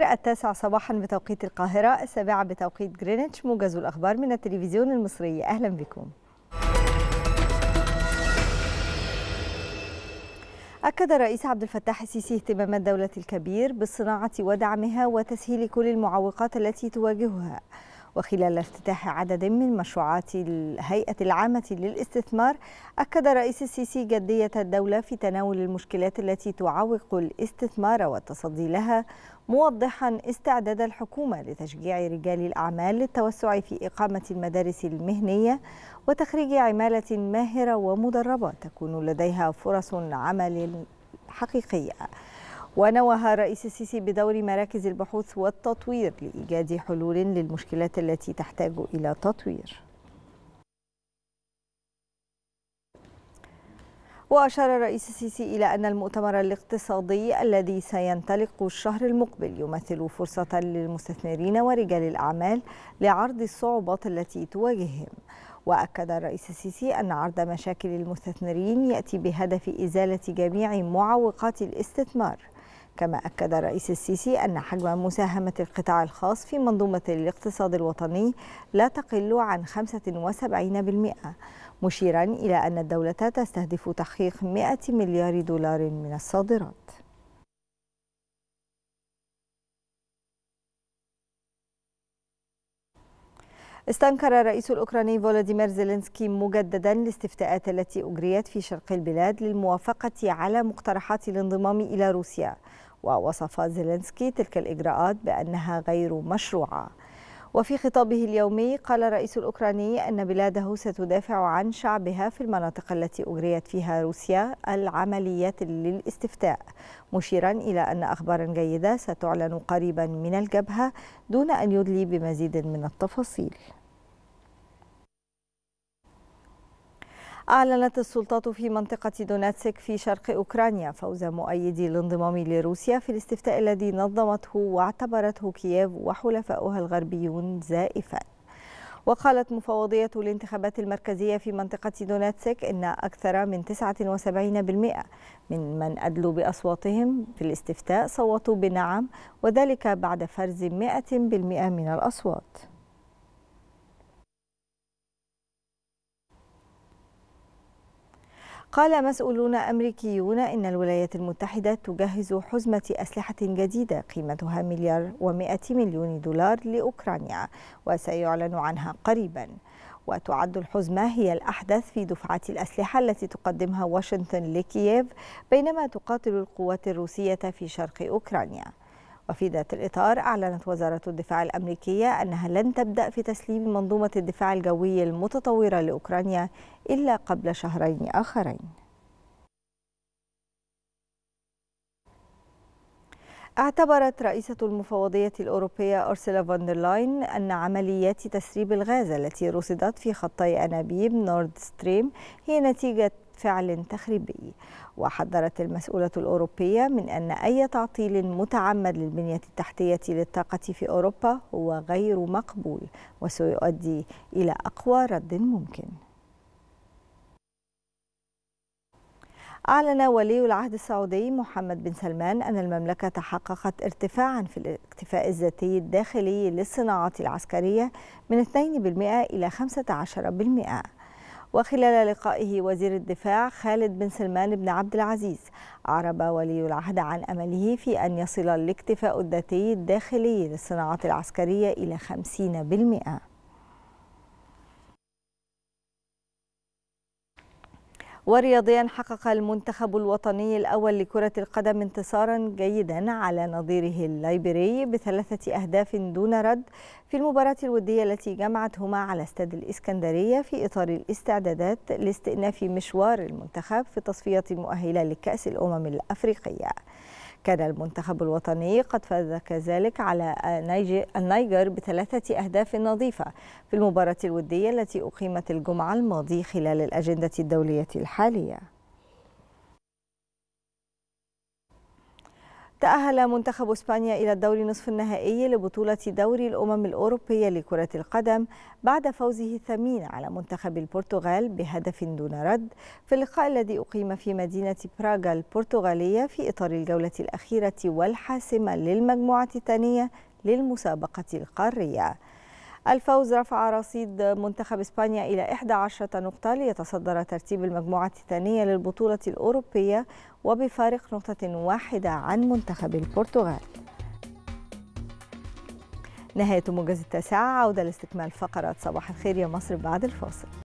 التاسع صباحا بتوقيت القاهرة السابعة بتوقيت جرينتش موجز الأخبار من التلفزيون المصري أهلا بكم أكد الرئيس عبد الفتاح السيسي اهتمام الدولة الكبير بالصناعة ودعمها وتسهيل كل المعوقات التي تواجهها وخلال افتتاح عدد من مشروعات الهيئة العامة للاستثمار أكد رئيس السيسي جدية الدولة في تناول المشكلات التي تعوق الاستثمار والتصدي لها موضحا استعداد الحكومة لتشجيع رجال الأعمال للتوسع في إقامة المدارس المهنية وتخريج عمالة ماهرة ومدربة تكون لديها فرص عمل حقيقية ونوه الرئيس السيسي بدور مراكز البحوث والتطوير لإيجاد حلول للمشكلات التي تحتاج إلى تطوير وأشار الرئيس السيسي إلى أن المؤتمر الاقتصادي الذي سينطلق الشهر المقبل يمثل فرصة للمستثمرين ورجال الأعمال لعرض الصعوبات التي تواجههم وأكد الرئيس السيسي أن عرض مشاكل المستثمرين يأتي بهدف إزالة جميع معوقات الاستثمار كما أكد الرئيس السيسي أن حجم مساهمة القطاع الخاص في منظومة الاقتصاد الوطني لا تقل عن 75% مشيرا إلى أن الدولة تستهدف تحقيق 100 مليار دولار من الصادرات استنكر الرئيس الأوكراني فولاديمير زيلينسكي مجددا الاستفتاءات التي أجريت في شرق البلاد للموافقة على مقترحات الانضمام إلى روسيا ووصف زيلينسكي تلك الإجراءات بأنها غير مشروعة وفي خطابه اليومي قال الرئيس الأوكراني أن بلاده ستدافع عن شعبها في المناطق التي أجريت فيها روسيا العمليات للاستفتاء مشيرا إلى أن أخبارا جيدة ستعلن قريبا من الجبهة دون أن يدلي بمزيد من التفاصيل أعلنت السلطات في منطقة دوناتسك في شرق أوكرانيا فوز مؤيدي الانضمام لروسيا في الاستفتاء الذي نظمته واعتبرته كييف وحلفاؤها الغربيون زائفا وقالت مفوضية الانتخابات المركزية في منطقة دوناتسك إن أكثر من 79% من من أدلوا بأصواتهم في الاستفتاء صوتوا بنعم وذلك بعد فرز 100% من الأصوات قال مسؤولون أمريكيون إن الولايات المتحدة تجهز حزمة أسلحة جديدة قيمتها مليار و100 مليون دولار لأوكرانيا وسيعلن عنها قريباً وتعد الحزمة هي الأحدث في دفعة الأسلحة التي تقدمها واشنطن لكييف بينما تقاتل القوات الروسية في شرق أوكرانيا وفي ذات الإطار أعلنت وزارة الدفاع الأمريكية أنها لن تبدأ في تسليم منظومة الدفاع الجوي المتطورة لأوكرانيا إلا قبل شهرين آخرين اعتبرت رئيسة المفوضية الأوروبية أرسلا فاندرلاين أن عمليات تسريب الغاز التي رصدت في خطي أنابيب نورد ستريم هي نتيجة فعل تخريبي وحذرت المسؤولة الأوروبية من أن أي تعطيل متعمد للبنية التحتية للطاقة في أوروبا هو غير مقبول وسيؤدي إلى أقوى رد ممكن أعلن ولي العهد السعودي محمد بن سلمان أن المملكة تحققت ارتفاعا في الاكتفاء الذاتي الداخلي للصناعات العسكرية من 2% إلى 15% وخلال لقائه وزير الدفاع خالد بن سلمان بن عبد العزيز أعرب ولي العهد عن أمله في أن يصل الاكتفاء الذاتي الداخلي للصناعات العسكرية إلى 50% ورياضيا حقق المنتخب الوطني الأول لكرة القدم انتصارا جيدا على نظيره الليبري بثلاثة أهداف دون رد في المباراة الودية التي جمعتهما على استاد الإسكندرية في إطار الاستعدادات لاستئناف مشوار المنتخب في تصفية مؤهلة لكأس الأمم الأفريقية كان المنتخب الوطني قد فاز كذلك على النيجر بثلاثة أهداف نظيفة في المباراة الودية التي أقيمت الجمعة الماضية خلال الأجندة الدولية الحالية تأهل منتخب إسبانيا إلى الدور نصف النهائي لبطولة دوري الأمم الأوروبية لكرة القدم بعد فوزه الثمين على منتخب البرتغال بهدف دون رد في اللقاء الذي أقيم في مدينة براغا البرتغالية في إطار الجولة الأخيرة والحاسمة للمجموعة الثانية للمسابقة القارية الفوز رفع رصيد منتخب إسبانيا إلى 11 نقطة ليتصدر ترتيب المجموعة الثانية للبطولة الأوروبية وبفارق نقطة واحدة عن منتخب البرتغال نهاية موجز التاسعة عودة لاستكمال فقرات صباح الخير يا مصر بعد الفاصل